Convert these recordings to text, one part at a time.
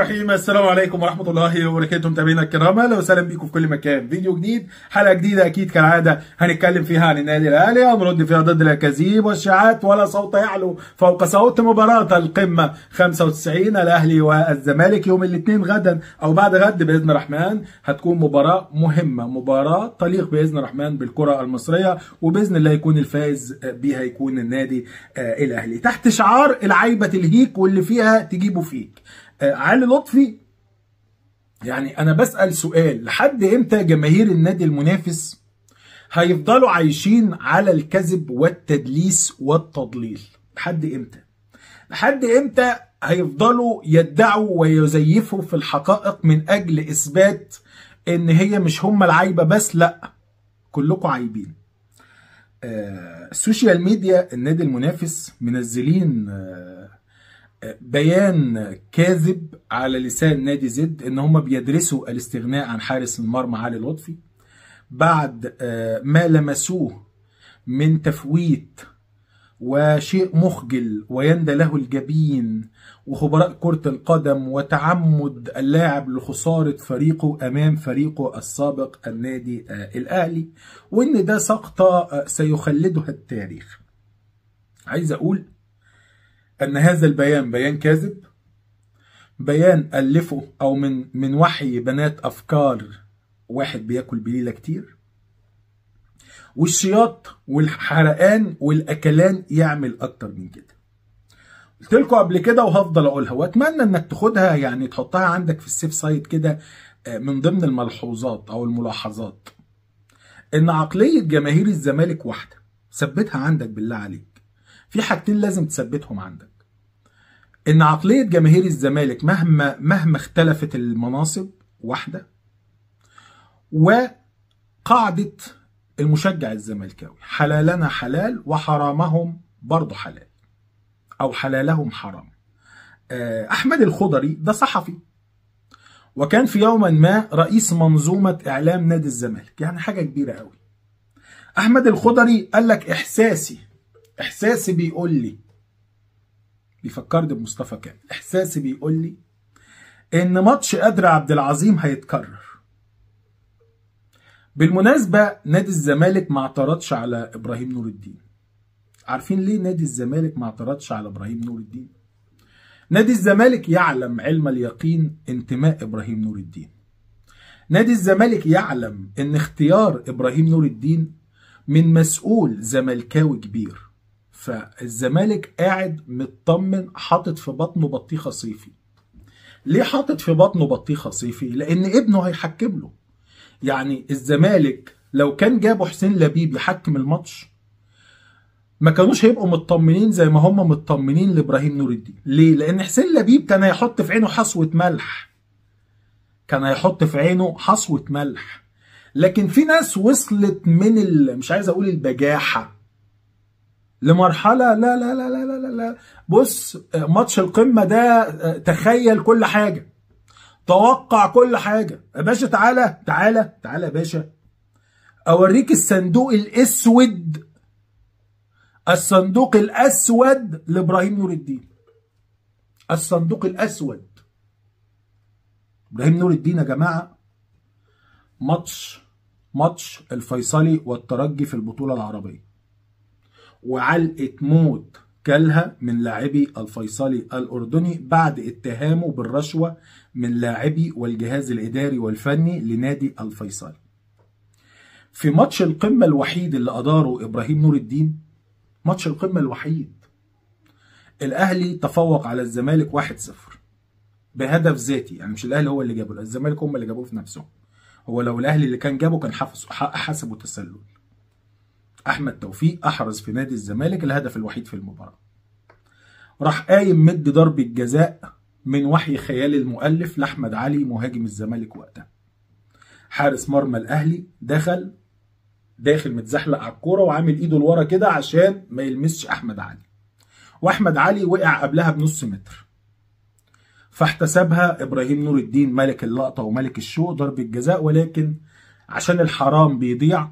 الرحيم السلام عليكم ورحمه الله وبركاته متابعينا الكرام اهلا وسهلا بيكم في كل مكان فيديو جديد حلقه جديده اكيد كالعاده هنتكلم فيها عن النادي الاهلي ونرد فيها ضد الاكاذيب والشاعات ولا صوت يعلو فوق صوت مباراه القمه 95 الاهلي والزمالك يوم الاثنين غدا او بعد غد باذن الرحمن هتكون مباراه مهمه مباراه تليق باذن الرحمن بالكره المصريه وباذن الله يكون الفائز بيها يكون النادي الاهلي تحت شعار العيبه تلهيك واللي فيها تجيبه فيك علي لطفي يعني انا بسال سؤال لحد امتى جماهير النادي المنافس هيفضلوا عايشين على الكذب والتدليس والتضليل لحد امتى لحد امتى هيفضلوا يدعوا ويزيفوا في الحقائق من اجل اثبات ان هي مش هم العايبه بس لا كلكم عايبين آه السوشيال ميديا النادي المنافس منزلين آه بيان كاذب على لسان نادي زد ان هم بيدرسوا الاستغناء عن حارس المرمى علي لطفي بعد آه، ما لمسوه من تفويت وشيء مخجل ويندى له الجبين وخبراء كرة القدم وتعمد اللاعب لخسارة فريقه أمام فريقه السابق النادي آه، الأهلي وإن ده سقطة آه، سيخلدها التاريخ عايز أقول أن هذا البيان بيان كاذب بيان ألفه أو من من وحي بنات أفكار واحد بياكل بليلة كتير والشياط والحرقان والأكلان يعمل أكتر من كده قلت لكم قبل كده وهفضل أقولها وأتمنى إنك تاخدها يعني تحطها عندك في السيف سايد كده آه، من ضمن الملحوظات أو الملاحظات إن عقلية جماهير الزمالك واحدة ثبتها عندك بالله عليك في حاجتين لازم تثبتهم عندك ان عقليه جماهير الزمالك مهما مهما اختلفت المناصب واحده وقاعده المشجع الزمالكاوي حلالنا حلال وحرامهم برضه حلال او حلالهم حرام آه، احمد الخضري ده صحفي وكان في يوما ما رئيس منظومه اعلام نادي الزمالك يعني حاجه كبيره قوي احمد الخضري قال لك احساسي احساسي بيقول لي بيفكرني بمصطفى كامل احساسي بيقول لي ان ماتش قدر عبد العظيم هيتكرر بالمناسبة نادي الزمالك ما اعترضش على ابراهيم نور الدين عارفين ليه نادي الزمالك ما اعترضش على ابراهيم نور الدين نادي الزمالك يعلم علم اليقين انتماء ابراهيم نور الدين نادي الزمالك يعلم ان اختيار ابراهيم نور الدين من مسؤول زملكاوي كبير فالزمالك قاعد مطمن حاطط في بطنه بطيخه صيفي ليه حاطط في بطنه بطيخه صيفي لان ابنه هيحكم له يعني الزمالك لو كان جابوا حسين لبيب يحكم الماتش ما كانوش هيبقوا مطمنين زي ما هم مطمنين لابراهيم نور الدين ليه لان حسين لبيب كان هيحط في عينه حصوه ملح كان هيحط في عينه حصوه ملح لكن في ناس وصلت من ال... مش عايز اقول البجاحه لمرحله لا لا لا لا لا لا بص ماتش القمه ده تخيل كل حاجه توقع كل حاجه يا باشا تعالى تعالى تعالى يا باشا اوريك الصندوق الاسود الصندوق الاسود لابراهيم نور الدين الصندوق الاسود ابراهيم نور الدين يا جماعه ماتش ماتش الفيصلي والترجي في البطوله العربيه وعلقة موت كلها من لاعبي الفيصلي الأردني بعد اتهامه بالرشوة من لاعبي والجهاز الإداري والفني لنادي الفيصلي في ماتش القمة الوحيد اللي أداره إبراهيم نور الدين ماتش القمة الوحيد الأهلي تفوق على الزمالك 1-0 بهدف ذاتي يعني مش الأهلي هو اللي جابه الزمالك هم اللي جابوه في نفسهم هو لو الأهلي اللي كان جابه كان حسبه تسلل أحمد توفيق أحرز في نادي الزمالك الهدف الوحيد في المباراة راح قايم مد ضربة جزاء من وحي خيال المؤلف لأحمد علي مهاجم الزمالك وقتها حارس مرمى الأهلي دخل داخل متزحلق على الكورة وعامل إيده لورا كده عشان ما يلمسش أحمد علي وأحمد علي وقع قبلها بنص متر فاحتسبها إبراهيم نور الدين ملك اللقطة وملك الشو ضربة جزاء ولكن عشان الحرام بيضيع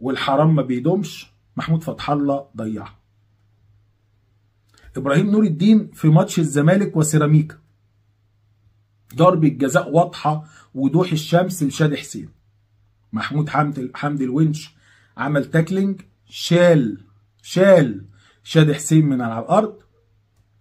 والحرام ما بيدومش محمود فتح الله ضيعها ابراهيم نور الدين في ماتش الزمالك وسيراميكا ضربة جزاء واضحة وضوح الشمس لشاد حسين محمود حمد حمد الونش عمل تاكلينج شال شال شاد حسين من على الارض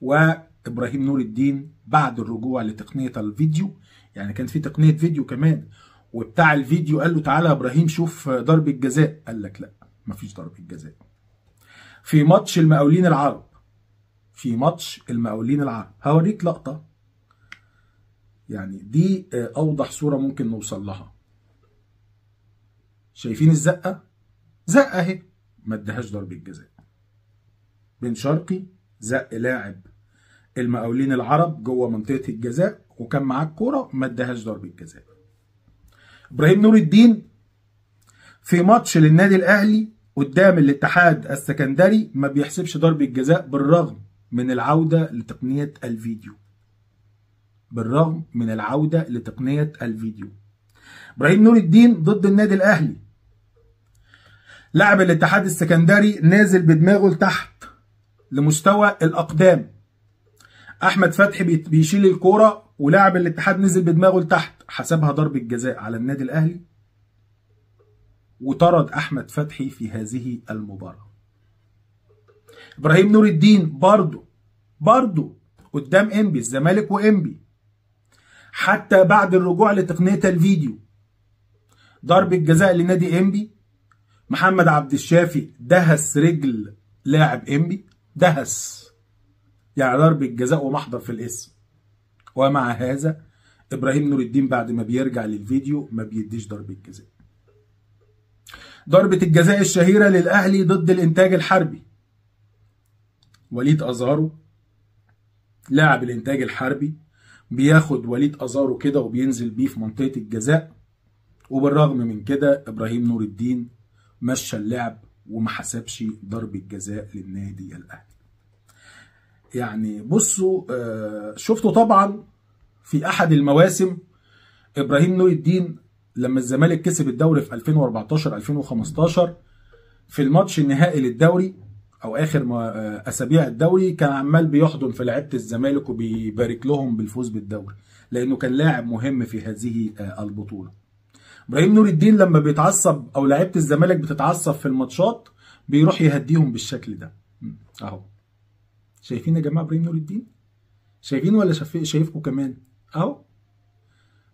وابراهيم نور الدين بعد الرجوع لتقنيه الفيديو يعني كان في تقنيه فيديو كمان وبتاع الفيديو قال له تعالى يا ابراهيم شوف ضربه جزاء قال لك لا مفيش ضربه جزاء في ماتش المقاولين العرب في ماتش المقاولين العرب هوريك لقطه يعني دي آه، اوضح صوره ممكن نوصل لها شايفين الزقه زقه اهي ما ادهاش ضربه جزاء بن شرقي زق لاعب المقاولين العرب جوه منطقه الجزاء وكان معاك الكوره ما ادهاش ضربه جزاء ابراهيم نور الدين في ماتش للنادي الاهلي قدام الاتحاد السكندري ما بيحسبش ضربة جزاء بالرغم من العودة لتقنية الفيديو بالرغم من العودة لتقنية الفيديو ابراهيم نور الدين ضد النادي الاهلي لاعب الاتحاد السكندري نازل بدماغه لتحت لمستوى الاقدام احمد فتحي بيشيل الكوره ولاعب الاتحاد نزل بدماغه لتحت حسبها ضربة جزاء على النادي الأهلي وطرد أحمد فتحي في هذه المباراة إبراهيم نور الدين برضو برضو قدام إنبي الزمالك وإنبي حتى بعد الرجوع لتقنية الفيديو ضربة جزاء لنادي إنبي محمد عبد الشافي دهس رجل لاعب إنبي دهس يعني ضربة جزاء ومحضر في الاسم ومع هذا ابراهيم نور الدين بعد ما بيرجع للفيديو ما بيديش ضربه جزاء ضربه الجزاء الشهيره للاهلي ضد الانتاج الحربي وليد ازارو لاعب الانتاج الحربي بياخد وليد ازارو كده وبينزل بيه في منطقه الجزاء وبالرغم من كده ابراهيم نور الدين مشى اللعب وما حسبش ضربه جزاء للنادي الاهلي يعني بصوا آه، شفتوا طبعا في احد المواسم ابراهيم نور الدين لما الزمالك كسب الدوري في 2014 2015 في الماتش النهائي للدوري او اخر آه، اسابيع الدوري كان عمال بيحضن في لعيبه الزمالك وبيبارك لهم بالفوز بالدوري لانه كان لاعب مهم في هذه آه، البطوله ابراهيم نور الدين لما بيتعصب او لعيبه الزمالك بتتعصب في الماتشات بيروح يهديهم بالشكل ده اهو شايفين يا جماعه ابراهيم نور الدين شايفين ولا شايفكم كمان اهو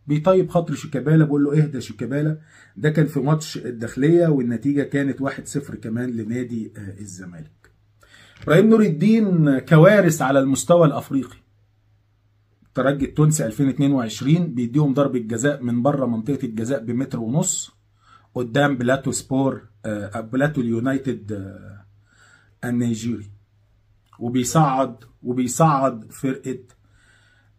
بيطيب خاطر شيكابالا بيقول له اهدى شيكابالا ده كان في ماتش الداخليه والنتيجه كانت 1-0 كمان لنادي آه، الزمالك ابراهيم نور الدين كوارث على المستوى الافريقي الترجي التونسي 2022 بيديهم ضربه جزاء من بره منطقه الجزاء بمتر ونص قدام بلاتو سبور آه، بلاتو اليونايتد آه، النيجيري وبيصعد وبيصعد فرقه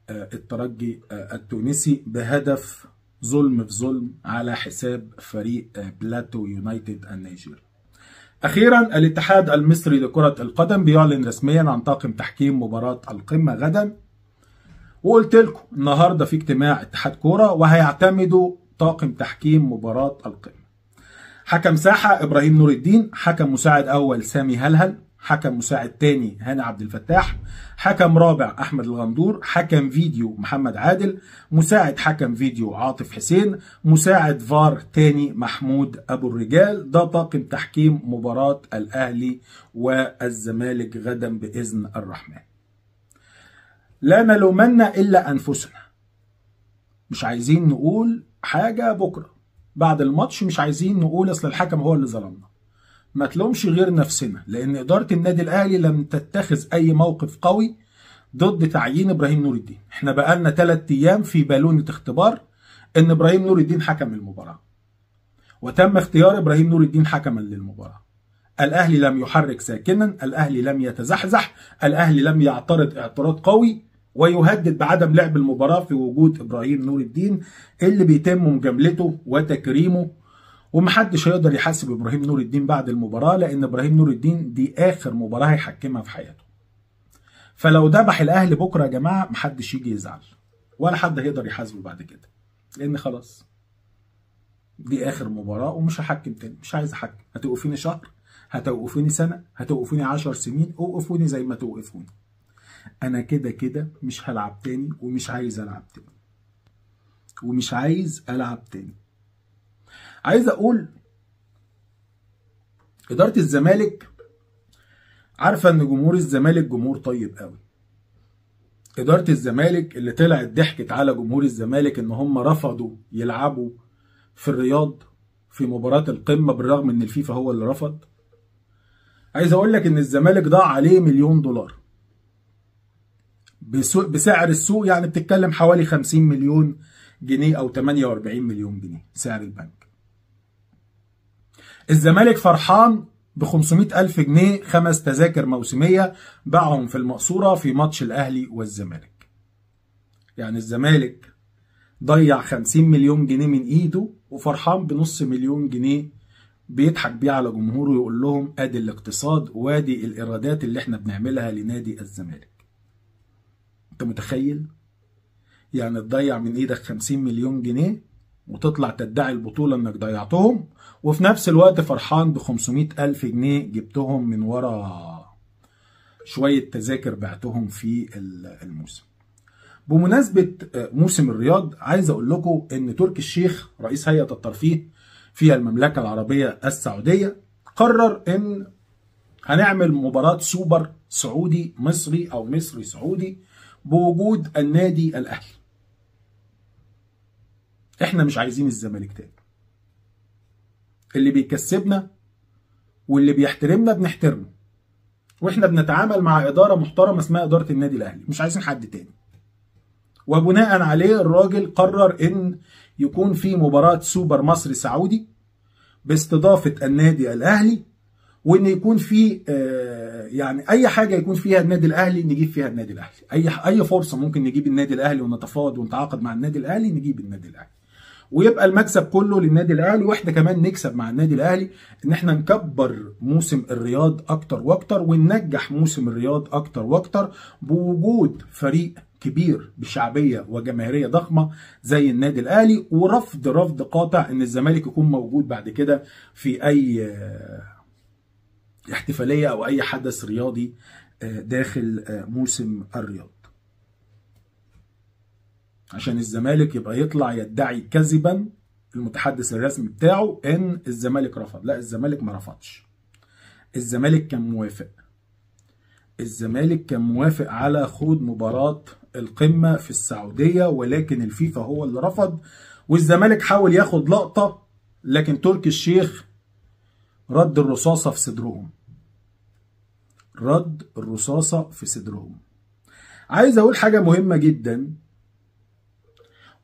الترجي آه، التونسي بهدف ظلم في ظلم على حساب فريق آه، بلاتو يونايتد النيجيري أخيرا الاتحاد المصري لكرة القدم بيعلن رسميا عن طاقم تحكيم مباراة القمة غدا وقلت لكم النهاردة في اجتماع اتحاد كورة وهيعتمدوا طاقم تحكيم مباراة القمة حكم ساحة إبراهيم نور الدين حكم مساعد أول سامي هلهل حكم مساعد تاني هاني عبد الفتاح حكم رابع احمد الغندور حكم فيديو محمد عادل مساعد حكم فيديو عاطف حسين مساعد فار تاني محمود ابو الرجال ده طاقم تحكيم مباراه الاهلي والزمالك غدا باذن الرحمن لا نلومن الا انفسنا مش عايزين نقول حاجه بكره بعد الماتش مش عايزين نقول اصل الحكم هو اللي ظلمنا ما تلومش غير نفسنا لان اداره النادي الاهلي لم تتخذ اي موقف قوي ضد تعيين ابراهيم نور الدين احنا بقالنا 3 ايام في بالونه اختبار ان ابراهيم نور الدين حكم المباراه وتم اختيار ابراهيم نور الدين حكما للمباراه الاهلي لم يحرك ساكنا الاهلي لم يتزحزح الاهلي لم يعترض اعتراض قوي ويهدد بعدم لعب المباراه في وجود ابراهيم نور الدين اللي بيتم مجاملته وتكريمه ومحدش هيقدر يحاسب ابراهيم نور الدين بعد المباراه لان ابراهيم نور الدين دي اخر مباراه هيحكمها في حياته فلو ذبح الاهلي بكره يا جماعه محدش يجي يزعل ولا حد هيقدر يحاسبه بعد كده لان خلاص دي اخر مباراه ومش هحكم تاني مش عايز احكم هتوقفيني شهر هتوقفوني سنه هتوقفوني 10 سنين اوقفوني زي ما توقفوني انا كده كده مش هلعب تاني ومش عايز العب تاني ومش عايز العب تاني عايز اقول اداره الزمالك عارفه ان جمهور الزمالك جمهور طيب قوي اداره الزمالك اللي طلعت ضحكت على جمهور الزمالك ان هم رفضوا يلعبوا في الرياض في مباراه القمه بالرغم ان الفيفا هو اللي رفض عايز اقول لك ان الزمالك ضاع عليه مليون دولار بسعر السوق يعني بتتكلم حوالي 50 مليون جنيه او 48 مليون جنيه سعر البنك الزمالك فرحان ب 500000 جنيه خمس تذاكر موسمية باعهم في المقصورة في ماتش الأهلي والزمالك يعني الزمالك ضيع 50 مليون جنيه من إيده وفرحان بنص مليون جنيه بيضحك بيه على جمهوره ويقول لهم ادي الاقتصاد وادي الايرادات اللي احنا بنعملها لنادي الزمالك انت متخيل يعني تضيع من ايدك 50 مليون جنيه وتطلع تدعي البطولة انك ضيعتهم وفي نفس الوقت فرحان ب 500 ألف جنيه جبتهم من ورا شوية تذاكر بعتهم في الموسم بمناسبة آه، موسم الرياض عايز أقول لكم إن تركي الشيخ رئيس هيئة الترفيه في المملكة العربية السعودية قرر إن هنعمل مباراة سوبر سعودي مصري أو مصري سعودي بوجود النادي الأهلي احنا مش عايزين الزمالك تاني اللي بيكسبنا واللي بيحترمنا بنحترمه واحنا بنتعامل مع اداره محترمه اسمها اداره النادي الاهلي مش عايزين حد تاني وبناء عليه الراجل قرر ان يكون في مباراه سوبر مصري سعودي باستضافه النادي الاهلي وان يكون في آه، يعني اي حاجه يكون فيها النادي الاهلي نجيب فيها النادي الاهلي اي اي فرصه ممكن نجيب النادي الاهلي ونتفاوض ونتعاقد مع النادي الاهلي نجيب النادي الاهلي ويبقى المكسب كله للنادي الاهلي واحنا كمان نكسب مع النادي الاهلي ان احنا نكبر موسم الرياض اكتر واكتر وننجح موسم الرياض اكتر واكتر بوجود فريق كبير بشعبيه وجماهيريه ضخمه زي النادي الاهلي ورفض رفض قاطع ان الزمالك يكون موجود بعد كده في اي احتفاليه او اي حدث رياضي آه، داخل آه، موسم الرياض عشان الزمالك يبقى يطلع يدعي كذبا المتحدث الرسمي بتاعه ان الزمالك رفض لا الزمالك ما رفضش الزمالك كان موافق الزمالك كان موافق على خوض مباراة القمة في السعودية ولكن الفيفا هو اللي رفض والزمالك حاول ياخد لقطة لكن تركي الشيخ رد الرصاصة في صدرهم رد الرصاصة في صدرهم عايز اقول حاجة مهمة جدا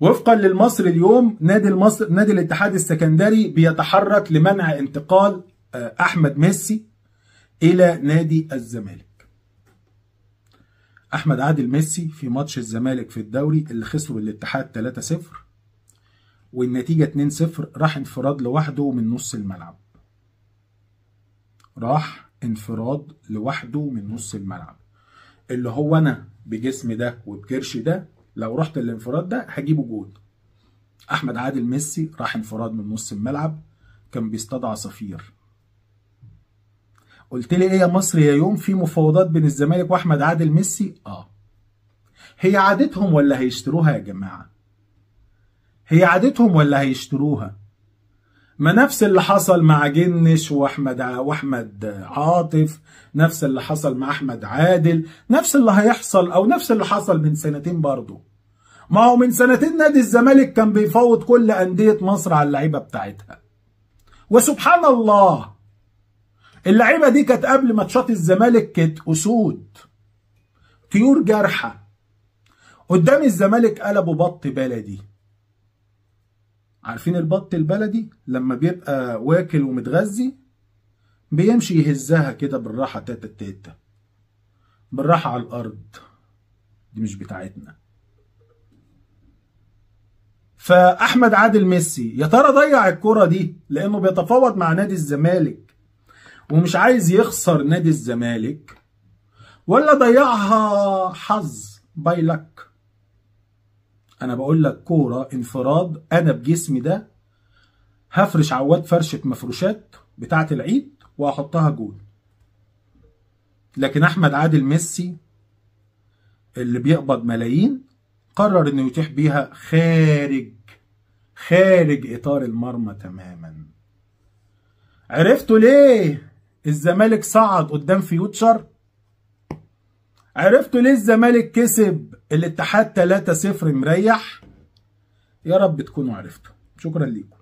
وفقا للمصري اليوم نادي المصر نادي الاتحاد السكندري بيتحرك لمنع انتقال آه، احمد ميسي الى نادي الزمالك احمد عادل ميسي في ماتش الزمالك في الدوري اللي خسره الاتحاد 3-0 والنتيجه 2-0 راح انفراد لوحده من نص الملعب راح انفراد لوحده من نص الملعب اللي هو انا بجسم ده وبكرش ده لو رحت الانفراد ده هجيبه جول احمد عادل ميسي راح انفراد من نص الملعب كان بيصطاد عصافير قلت لي ايه يا مصر يا يوم في مفاوضات بين الزمالك واحمد عادل ميسي اه هي عادتهم ولا هيشتروها يا جماعه هي عادتهم ولا هيشتروها ما نفس اللي حصل مع جنش واحمد واحمد عاطف نفس اللي حصل مع احمد عادل نفس اللي هيحصل او نفس اللي حصل من سنتين برضه ما هو من سنتين نادي الزمالك كان بيفوض كل انديه مصر على اللعيبه بتاعتها وسبحان الله اللعيبه دي كانت قبل ماتشات الزمالك كانت اسود طيور جارحه قدام الزمالك قلبوا بط بلدي عارفين البط البلدي لما بيبقى واكل ومتغذي بيمشي يهزها كده بالراحة تاتا تاتا بالراحة على الأرض دي مش بتاعتنا فأحمد عادل ميسي يا ترى ضيع الكرة دي لأنه بيتفاوض مع نادي الزمالك ومش عايز يخسر نادي الزمالك ولا ضيعها حظ باي لك انا بقول لك كوره انفراد انا بجسمي ده هفرش عواد فرشه مفروشات بتاعه العيد وهحطها جول لكن احمد عادل ميسي اللي بيقبض ملايين قرر انه يتيح بيها خارج خارج اطار المرمى تماما عرفتوا ليه الزمالك صعد قدام فيوتشر عرفتوا ليه الزمالك كسب الاتحاد 3-0 مريح يا رب تكونوا عرفتوا شكرا ليكم